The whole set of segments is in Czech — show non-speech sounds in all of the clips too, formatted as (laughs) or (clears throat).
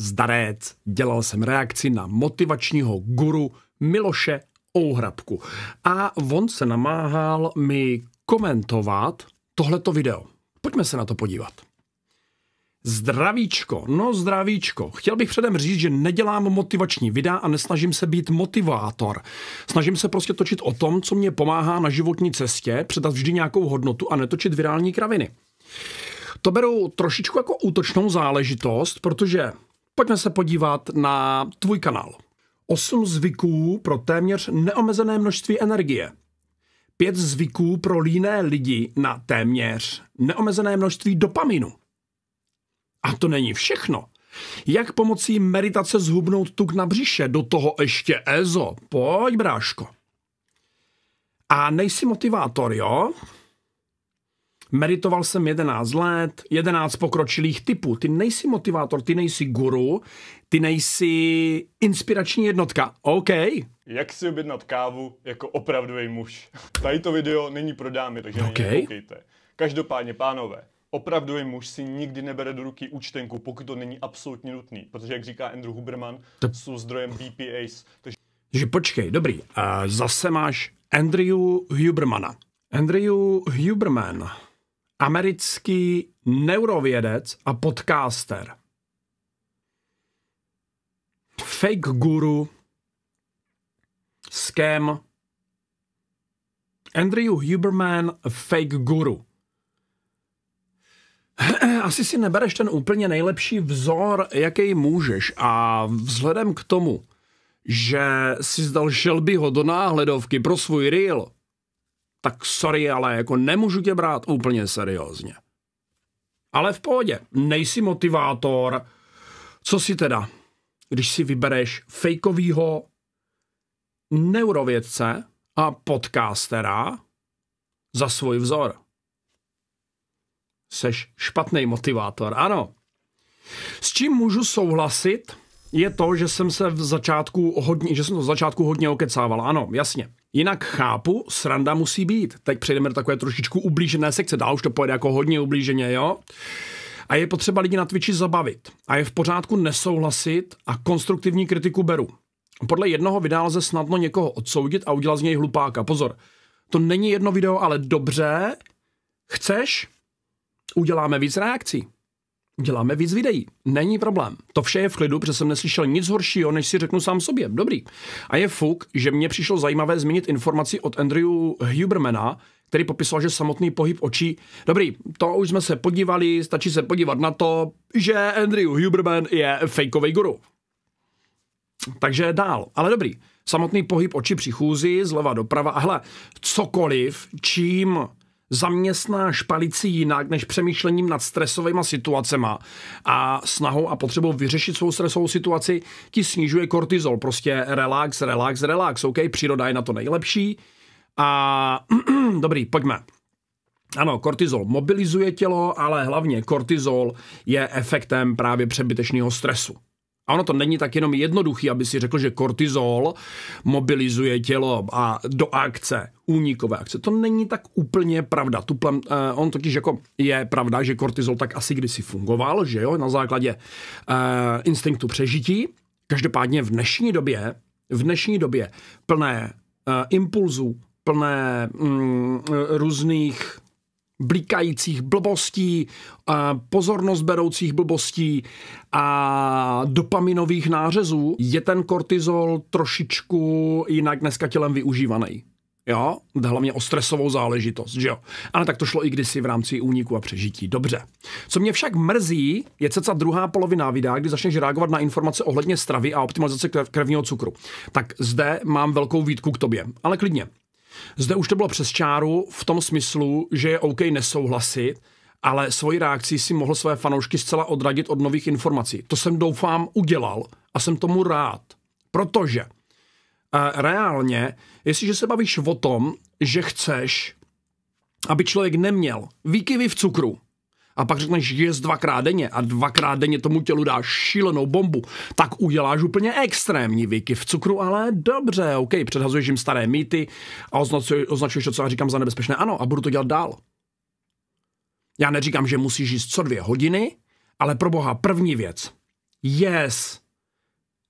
Zdarec. Dělal jsem reakci na motivačního guru Miloše Ouhrabku. A on se namáhal mi komentovat tohleto video. Pojďme se na to podívat. Zdravíčko, no zdravíčko. Chtěl bych předem říct, že nedělám motivační videa a nesnažím se být motivátor. Snažím se prostě točit o tom, co mě pomáhá na životní cestě, předat vždy nějakou hodnotu a netočit virální kraviny. To beru trošičku jako útočnou záležitost, protože Pojďme se podívat na tvůj kanál. Osm zvyků pro téměř neomezené množství energie. Pět zvyků pro líné lidi na téměř neomezené množství dopaminu. A to není všechno. Jak pomocí meditace zhubnout tuk na břiše, do toho ještě EZO. Pojď, bráško. A nejsi motivátor, jo? meditoval jsem 11 let, 11 pokročilých typů. Ty nejsi motivátor, ty nejsi guru, ty nejsi inspirační jednotka. OK. Jak si objednat kávu jako opravdový muž? (laughs) Tady to video není pro dámy, takže okay. nekoukejte. Každopádně, pánové, opravdový muž si nikdy nebere do ruky účtenku, pokud to není absolutně nutný. Protože, jak říká Andrew Huberman, to... jsou zdrojem BPAs. Takže... Že počkej, dobrý. zase máš Andrew Hubermana. Andrew Huberman americký neurovědec a podcaster. Fake guru, scam, Andrew Huberman, fake guru. (clears throat) Asi si nebereš ten úplně nejlepší vzor, jaký můžeš. A vzhledem k tomu, že si zdal Shelbyho do náhledovky pro svůj reel, tak sorry, ale jako nemůžu tě brát úplně seriózně. Ale v pohodě, nejsi motivátor. Co si teda, když si vybereš fejkovýho neurovědce a podcastera za svůj vzor? Seš špatný motivátor, ano. S čím můžu souhlasit, je to, že jsem se v začátku hodně, že jsem to v začátku hodně okecával. Ano, jasně. Jinak chápu, sranda musí být. Teď přejdeme do takové trošičku ublížené sekce, dál už to pojede jako hodně ublíženě, jo? A je potřeba lidi na Twitchi zabavit. A je v pořádku nesouhlasit a konstruktivní kritiku beru. Podle jednoho videa lze snadno někoho odsoudit a udělat z něj hlupáka. Pozor, to není jedno video, ale dobře, chceš, uděláme víc reakcí. Děláme víc videí. Není problém. To vše je v klidu, protože jsem neslyšel nic horšího, než si řeknu sám sobě. Dobrý. A je fuk, že mě přišlo zajímavé zmínit informaci od Andrew Hubermana, který popisoval, že samotný pohyb očí. Dobrý, to už jsme se podívali, stačí se podívat na to, že Andrew Huberman je fejkový guru. Takže dál. Ale dobrý. Samotný pohyb oči při chůzi, zleva doprava. A hle, cokoliv, čím zaměstná špalici jinak než přemýšlením nad stresovými situacemi a snahou a potřebou vyřešit svou stresovou situaci, ti snižuje kortizol. Prostě relax, relax, relax. OK, příroda je na to nejlepší. A (clears throat) dobrý, pojďme. Ano, kortizol mobilizuje tělo, ale hlavně kortizol je efektem právě přebytečného stresu. A ono to není tak jenom jednoduchý, aby si řekl, že kortizol mobilizuje tělo a do akce, únikové akce. To není tak úplně pravda. Tu plan, uh, eh, on totiž jako je pravda, že kortizol tak asi kdysi fungoval, že jo, na základě uh, instinktu přežití. Každopádně v dnešní době, v dnešní době plné uh, impulzů, plné mm, různých blíkajících blbostí, pozornost beroucích blbostí a dopaminových nářezů je ten kortizol trošičku jinak dneska tělem využívaný. Jo, hlavně o stresovou záležitost, že jo. Ale tak to šlo i kdysi v rámci úniku a přežití. Dobře. Co mě však mrzí, je ceca druhá polovina videa, kdy začneš reagovat na informace ohledně stravy a optimalizace krevního cukru. Tak zde mám velkou výtku k tobě, ale klidně. Zde už to bylo přes čáru v tom smyslu, že je OK nesouhlasit, ale svoji reakcí si mohl své fanoušky zcela odradit od nových informací. To jsem doufám udělal a jsem tomu rád, protože eh, reálně, jestliže se bavíš o tom, že chceš, aby člověk neměl výkyvy v cukru, a pak řekneš jez dvakrát denně a dvakrát denně tomu tělu dáš šílenou bombu, tak uděláš úplně extrémní výkyv cukru, ale dobře, OK, předhazuješ jim staré mýty a označuješ to, co já říkám za nebezpečné. Ano, a budu to dělat dál. Já neříkám, že musíš jíst co dvě hodiny, ale pro boha první věc. Yes.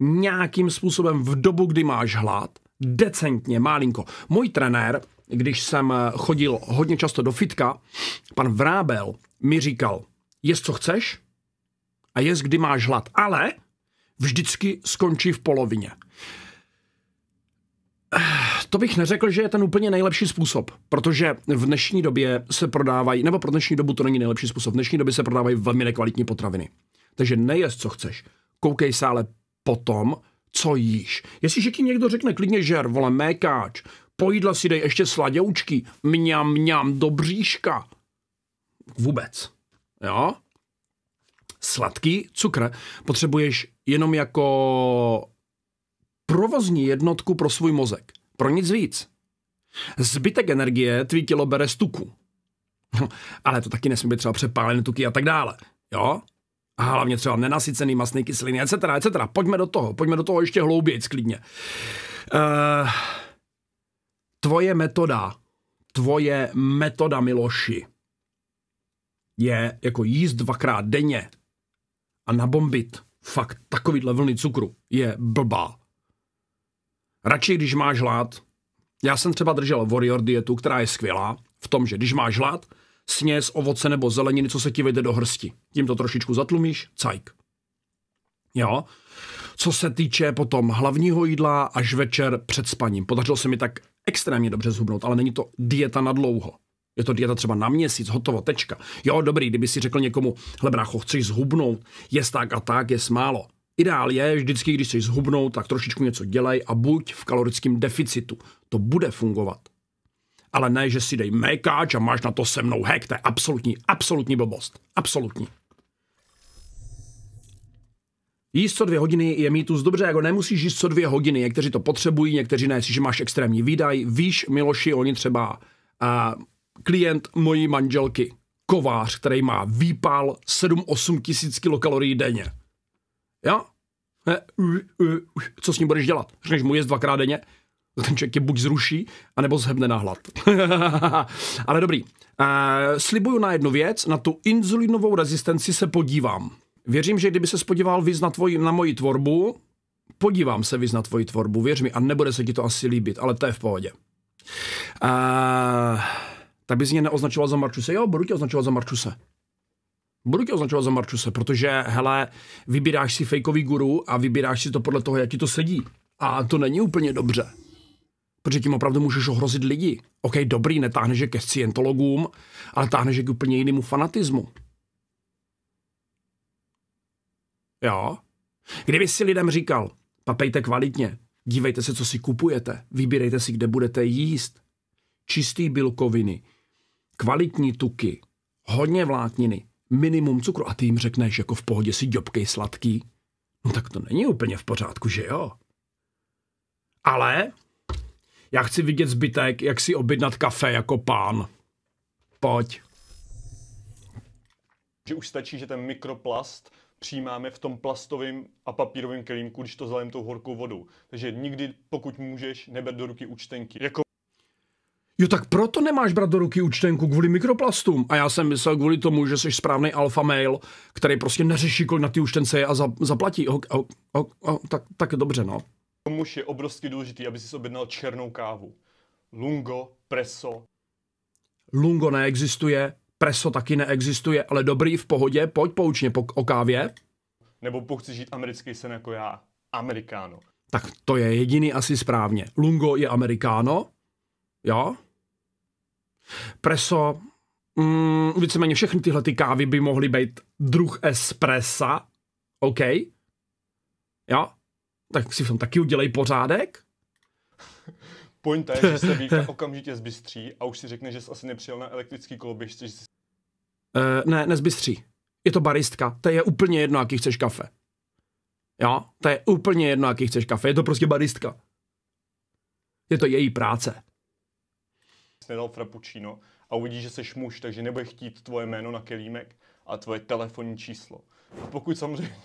Nějakým způsobem v dobu, kdy máš hlad, decentně, malinko. Můj trenér, když jsem chodil hodně často do fitka, pan Vrábel, mi říkal, jest co chceš a jest kdy máš hlad, ale vždycky skončí v polovině. To bych neřekl, že je ten úplně nejlepší způsob, protože v dnešní době se prodávají, nebo pro dnešní dobu to není nejlepší způsob, v dnešní době se prodávají velmi nekvalitní potraviny. Takže nejez, co chceš. Koukej se ale potom, co jíš. Jestliže ti někdo řekne klidně žer, vole, mékáč, Pojídla si dej ještě sladěučky, mňam, mňam, do bříška, Vůbec. Jo? Sladký cukr potřebuješ jenom jako provozní jednotku pro svůj mozek. Pro nic víc. Zbytek energie tvý tělo bere z tuku. (laughs) ale to taky nesmí být třeba přepálené tuky a tak dále. Jo? A hlavně třeba nenasycený masný kyseliny, etc., etc. Pojďme do toho, pojďme do toho ještě hlouběji, sklidně. Uh, tvoje metoda, tvoje metoda, Miloši, je jako jíst dvakrát denně a nabombit fakt takovýhle vlny cukru je blbá. Radši, když máš hlad, já jsem třeba držel Warrior dietu, která je skvělá v tom, že když máš hlad, sněz ovoce nebo zeleniny, co se ti vejde do hrsti. Tím to trošičku zatlumíš, cajk. Jo? Co se týče potom hlavního jídla až večer před spaním. Podařilo se mi tak extrémně dobře zhubnout, ale není to dieta na dlouho. Je to dieta třeba na měsíc, hotovo, tečka. Jo, dobrý, kdyby si řekl někomu, hle, brácho, chceš zhubnout, je tak a tak, je málo. Ideál je vždycky, když chceš zhubnout, tak trošičku něco dělej a buď v kalorickém deficitu. To bude fungovat. Ale ne, že si dej mékáč a máš na to se mnou hek, To je absolutní, absolutní blbost. Absolutní. Jíst co dvě hodiny je mýtus dobře, jako nemusíš jíst co dvě hodiny. Někteří to potřebují, někteří ne, jestliže máš extrémní výdaj. Víš, Miloši, oni třeba uh, klient mojí manželky, kovář, který má výpal 7-8 tisíc kilokalorií denně. Jo? Ne, u, u, co s ním budeš dělat? Řekneš mu jest dvakrát denně? No, ten člověk je buď zruší, anebo zhebne na hlad. (laughs) Ale dobrý. E, slibuju na jednu věc, na tu inzulinovou rezistenci se podívám. Věřím, že kdyby se podíval víc na, tvoji, na moji tvorbu, podívám se víc na tvoji tvorbu, věř mi, a nebude se ti to asi líbit, ale to je v pohodě. Uh, tak bys mě neoznačoval za Marčuse. Jo, budu tě označovat za Marčuse. Budu tě označovat za Marčuse, protože, hele, vybíráš si fejkový guru a vybíráš si to podle toho, jak ti to sedí. A to není úplně dobře. Protože tím opravdu můžeš ohrozit lidi. OK, dobrý, netáhneš je ke scientologům, ale táhneš je k úplně jinému fanatismu. Jo. Kdyby si lidem říkal, papejte kvalitně, dívejte se, co si kupujete, vybírejte si, kde budete jíst, čistý bílkoviny, kvalitní tuky, hodně vlákniny, minimum cukru a ty jim řekneš, jako v pohodě si ďobkej sladký, no tak to není úplně v pořádku, že jo? Ale já chci vidět zbytek, jak si objednat kafe jako pán. Pojď. Že už stačí, že ten mikroplast přijímáme v tom plastovém a papírovém kelímku, když to zalejeme tou horkou vodou. Takže nikdy, pokud můžeš, neber do ruky účtenky. Jako Jo, tak proto nemáš brát do ruky účtenku kvůli mikroplastům. A já jsem myslel kvůli tomu, že jsi správný alfa mail, který prostě neřeší, kolik na ty účtence je a za, zaplatí. O, o, o, o, tak, tak dobře, no. Tomu je obrovsky důležitý, aby si objednal černou kávu. Lungo, preso. Lungo neexistuje, preso taky neexistuje, ale dobrý, v pohodě, pojď poučně po, o kávě. Nebo pokud žít americký sen jako já, amerikáno. Tak to je jediný asi správně. Lungo je amerikáno, jo? Preso, mm, víceméně všechny tyhle ty kávy by mohly být druh espressa, OK, jo, tak si v tom taky udělej pořádek. Pointa je, že se Víka (laughs) okamžitě zbystří a už si řekne, že jsi asi nepřijel na elektrický koloběžce. Jsi... Uh, ne, nezbystří. Je to baristka. To je úplně jedno, jaký chceš kafe. Jo, to je úplně jedno, jaký chceš kafe. Je to prostě baristka. Je to její práce nedal frappuccino a uvidí, že jsi muž, takže nebude chtít tvoje jméno na kelímek a tvoje telefonní číslo. A pokud samozřejmě,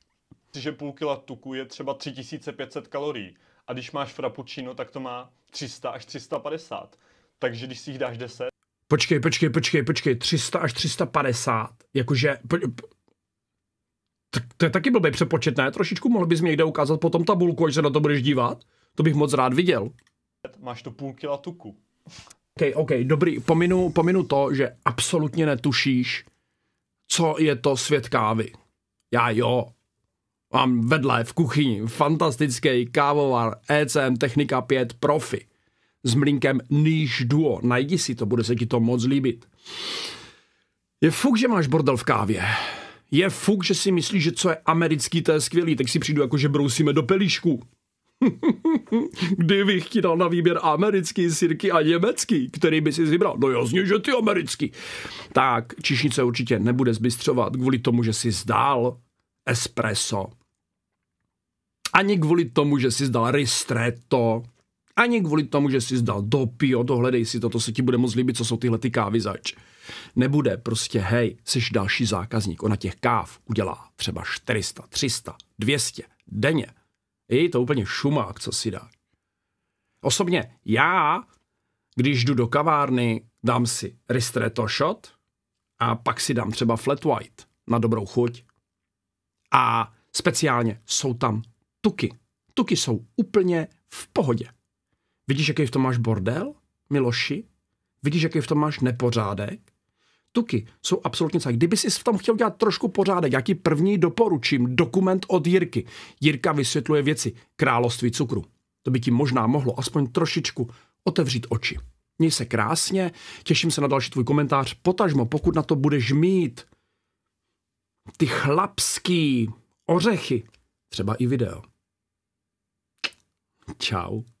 (laughs) že půl kila tuku je třeba 3500 kalorií a když máš frappuccino, tak to má 300 až 350. Takže když si jich dáš 10... Počkej, počkej, počkej, počkej, 300 až 350, jakože... Po, po, to je taky blbý přepočet, ne? Trošičku mohl bys mi někde ukázat potom tabulku, až se na to budeš dívat? To bych moc rád viděl. Máš to půl kila tuku. OK, OK, dobrý, pominu, pominu to, že absolutně netušíš, co je to svět kávy. Já jo. Mám vedle v kuchyni fantastický kávovar ECM Technika 5 Profi s mlínkem Níž Duo. Najdi si to, bude se ti to moc líbit. Je fuk, že máš bordel v kávě. Je fuk, že si myslíš, že co je americký, to je skvělý, tak si přijdu jako, že brousíme do pelíšku. (laughs) Kdybych ti dal na výběr americký sirky a německý, který by si vybral? No jasně, že ty americký. Tak, čišnice určitě nebude zbystřovat kvůli tomu, že si zdál espresso. Ani kvůli tomu, že si zdal ristretto. Ani kvůli tomu, že si zdal dopio, dohledej si to, to se ti bude moc líbit, co jsou tyhle ty kávy zač. Nebude, prostě hej, jsi další zákazník. Ona těch káv udělá třeba 400, 300, 200 denně. Je to úplně šumák, co si dá. Osobně já, když jdu do kavárny, dám si ristretto shot a pak si dám třeba flat white na dobrou chuť. A speciálně jsou tam tuky. Tuky jsou úplně v pohodě. Vidíš, jaký v tom máš bordel, Miloši? Vidíš, jaký v tom máš nepořádek? tuky jsou absolutně celé. Kdyby si v tom chtěl dělat trošku pořádek, já ti první doporučím dokument od Jirky. Jirka vysvětluje věci království cukru. To by ti možná mohlo aspoň trošičku otevřít oči. Měj se krásně, těším se na další tvůj komentář, potažmo, pokud na to budeš mít ty chlapský ořechy, třeba i video. Ciao.